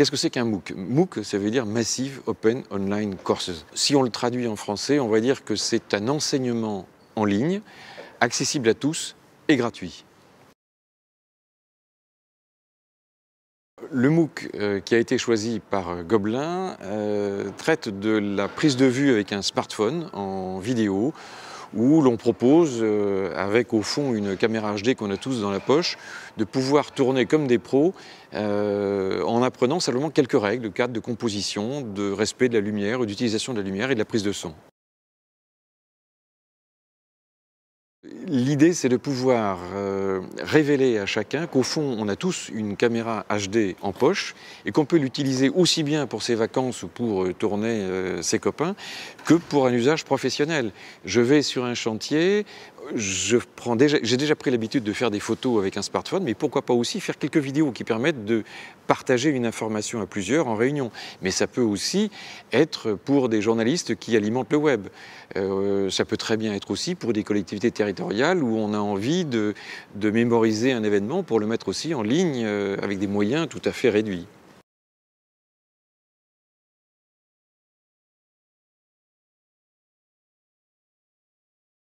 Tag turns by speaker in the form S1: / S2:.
S1: Qu'est-ce que c'est qu'un MOOC MOOC, ça veut dire Massive Open Online Courses. Si on le traduit en français, on va dire que c'est un enseignement en ligne, accessible à tous
S2: et gratuit. Le MOOC
S1: euh, qui a été choisi par Gobelin euh, traite de la prise de vue avec un smartphone en vidéo où l'on propose, euh, avec au fond une caméra HD qu'on a tous dans la poche, de pouvoir tourner comme des pros euh, en apprenant simplement quelques règles de cadre, de composition, de respect de la lumière, d'utilisation de la lumière et de la prise de son.
S2: L'idée, c'est de pouvoir
S1: euh, révéler à chacun qu'au fond, on a tous une caméra HD en poche et qu'on peut l'utiliser aussi bien pour ses vacances ou pour euh, tourner euh, ses copains que pour un usage professionnel. Je vais sur un chantier, je prends déjà, j'ai déjà pris l'habitude de faire des photos avec un smartphone, mais pourquoi pas aussi faire quelques vidéos qui permettent de partager une information à plusieurs en réunion. Mais ça peut aussi être pour des journalistes qui alimentent le web. Euh, ça peut très bien être aussi pour des collectivités territoriales où on a envie de, de mémoriser un événement pour le mettre aussi en ligne euh, avec des moyens tout à fait réduits.